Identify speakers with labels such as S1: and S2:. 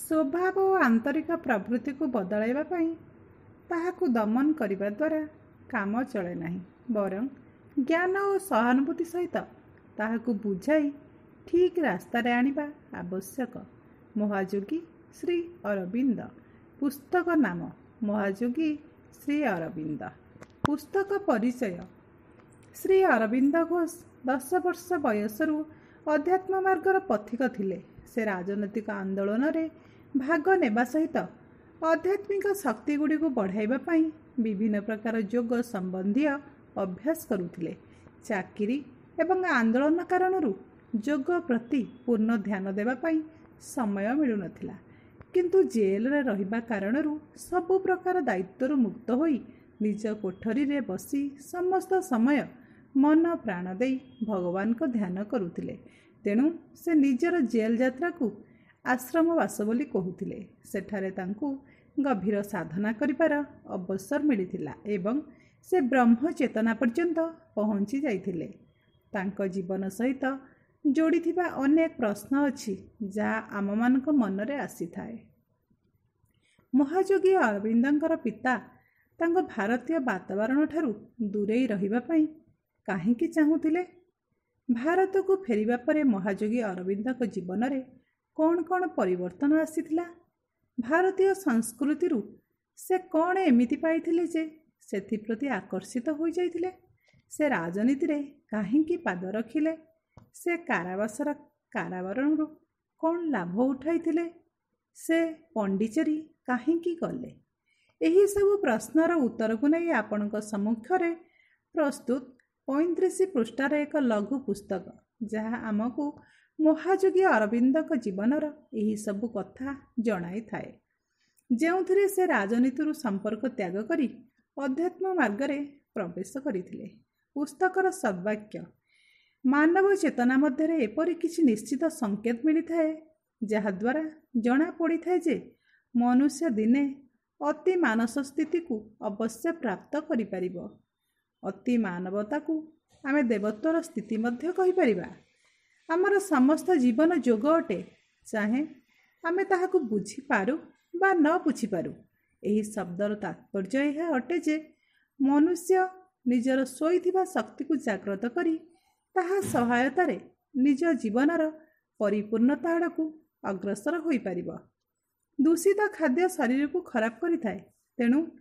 S1: ସ୍ୱଭାବ ଓ ଆନ୍ତରିକ ପ୍ରଭୃତିକୁ ବଦଳାଇବା ପାଇଁ ତାହାକୁ ଦମନ କରିବା ଦ୍ୱାରା କାମ ଚଳେ ନାହିଁ ବରଂ ଜ୍ଞାନ ଓ ସହାନୁଭୂତି ସହିତ ତାହାକୁ ବୁଝାଇ ଠିକ୍ ରାସ୍ତାରେ ଆଣିବା ଆବଶ୍ୟକ ମହାଯୋଗୀ ଶ୍ରୀ ଅରବିନ୍ଦ ପୁସ୍ତକ ନାମ ମହାଯୋଗୀ ଶ୍ରୀ ଅରବିନ୍ଦ ପୁସ୍ତକ ପରିଚୟ ଶ୍ରୀ ଅରବିନ୍ଦ ଘୋଷ ଦଶ ବର୍ଷ ବୟସରୁ ଅଧ୍ୟାତ୍ମ ମାର୍ଗର ପଥିକ ଥିଲେ ସେ ରାଜନୈତିକ ଆନ୍ଦୋଳନରେ ଭାଗ ନେବା ସହିତ ଆଧ୍ୟାତ୍ମିକ ଶକ୍ତିଗୁଡ଼ିକୁ ବଢ଼ାଇବା ପାଇଁ ବିଭିନ୍ନ ପ୍ରକାର ଯୋଗ ସମ୍ବନ୍ଧୀୟ ଅଭ୍ୟାସ କରୁଥିଲେ ଚାକିରି ଏବଂ ଆନ୍ଦୋଳନ କାରଣରୁ ଯୋଗ ପ୍ରତି ପୂର୍ଣ୍ଣ ଧ୍ୟାନ ଦେବା ପାଇଁ ସମୟ ମିଳୁନଥିଲା କିନ୍ତୁ ଜେଲରେ ରହିବା କାରଣରୁ ସବୁ ପ୍ରକାର ଦାୟିତ୍ୱରୁ ମୁକ୍ତ ହୋଇ ନିଜ କୋଠରୀରେ ବସି ସମସ୍ତ ସମୟ ମନ ପ୍ରାଣ ଦେଇ ଭଗବାନଙ୍କ ଧ୍ୟାନ କରୁଥିଲେ ତେଣୁ ସେ ନିଜର ଜେଲ୍ ଯାତ୍ରାକୁ ଆଶ୍ରମବାସ ବୋଲି କହୁଥିଲେ ସେଠାରେ ତାଙ୍କୁ ଗଭୀର ସାଧନା କରିବାର ଅବସର ମିଳିଥିଲା ଏବଂ ସେ ବ୍ରହ୍ମ ଚେତନା ପର୍ଯ୍ୟନ୍ତ ପହଞ୍ଚି ଯାଇଥିଲେ ତାଙ୍କ ଜୀବନ ସହିତ ଯୋଡ଼ିଥିବା ଅନେକ ପ୍ରଶ୍ନ ଅଛି ଯାହା ଆମମାନଙ୍କ ମନରେ ଆସିଥାଏ ମହାଯୋଗୀ ଅରବିନ୍ଦଙ୍କର ପିତା ତାଙ୍କ ଭାରତୀୟ ବାତାବରଣଠାରୁ ଦୂରେଇ ରହିବା ପାଇଁ କାହିଁକି ଚାହୁଁଥିଲେ ଭାରତକୁ ଫେରିବା ପରେ ମହାଯୋଗୀ ଅରବିନ୍ଦଙ୍କ ଜୀବନରେ କ'ଣ କ'ଣ ପରିବର୍ତ୍ତନ ଆସିଥିଲା ଭାରତୀୟ ସଂସ୍କୃତିରୁ ସେ କ'ଣ ଏମିତି ପାଇଥିଲେ ଯେ ସେଥିପ୍ରତି ଆକର୍ଷିତ ହୋଇଯାଇଥିଲେ ସେ ରାଜନୀତିରେ କାହିଁକି ପାଦ ରଖିଲେ ସେ କାରାବାସର କାରାବରଣରୁ କ'ଣ ଲାଭ ଉଠାଇଥିଲେ ସେ ପଣ୍ଡିଚେରୀ କାହିଁକି ଗଲେ ଏହିସବୁ ପ୍ରଶ୍ନର ଉତ୍ତରକୁ ନେଇ ଆପଣଙ୍କ ସମ୍ମୁଖରେ ପ୍ରସ୍ତୁତ ପଇଁତିରିଶ ପୃଷ୍ଠାର ଏକ ଲଘୁ ପୁସ୍ତକ ଯାହା ଆମକୁ ମହାଯୋଗୀ ଅରବିନ୍ଦଙ୍କ ଜୀବନର ଏହିସବୁ କଥା ଜଣାଇଥାଏ ଯେଉଁଥିରେ ସେ ରାଜନୀତିରୁ ସମ୍ପର୍କ ତ୍ୟାଗ କରି ଅଧ୍ୟାତ୍ମ ମାର୍ଗରେ ପ୍ରବେଶ କରିଥିଲେ ପୁସ୍ତକର ସଦ୍ବାକ୍ୟ ମାନବ ଚେତନା ମଧ୍ୟରେ ଏପରି କିଛି ନିଶ୍ଚିତ ସଂକେତ ମିଳିଥାଏ ଯାହାଦ୍ୱାରା ଜଣାପଡ଼ିଥାଏ ଯେ ମନୁଷ୍ୟ ଦିନେ ଅତି ମାନସ ସ୍ଥିତିକୁ ଅବଶ୍ୟ ପ୍ରାପ୍ତ କରିପାରିବ ଅତି ମାନବତାକୁ ଆମେ ଦେବତ୍ୱର ସ୍ଥିତି ମଧ୍ୟ କହିପାରିବା ଆମର ସମସ୍ତ ଜୀବନ ଯୋଗ ଅଟେ ଚାହେଁ ଆମେ ତାହାକୁ ବୁଝିପାରୁ ବା ନ ବୁଝିପାରୁ ଏହି ଶବ୍ଦର ତାତ୍ପର୍ଯ୍ୟ ଏହା ଅଟେ ଯେ ମନୁଷ୍ୟ ନିଜର ଶୋଇଥିବା ଶକ୍ତିକୁ ଜାଗ୍ରତ କରି ତାହା ସହାୟତାରେ ନିଜ ଜୀବନର ପରିପୂର୍ଣ୍ଣତା ଆଡ଼କୁ ଅଗ୍ରସର ହୋଇପାରିବ ଦୂଷିତ ଖାଦ୍ୟ ଶରୀରକୁ ଖରାପ କରିଥାଏ ତେଣୁ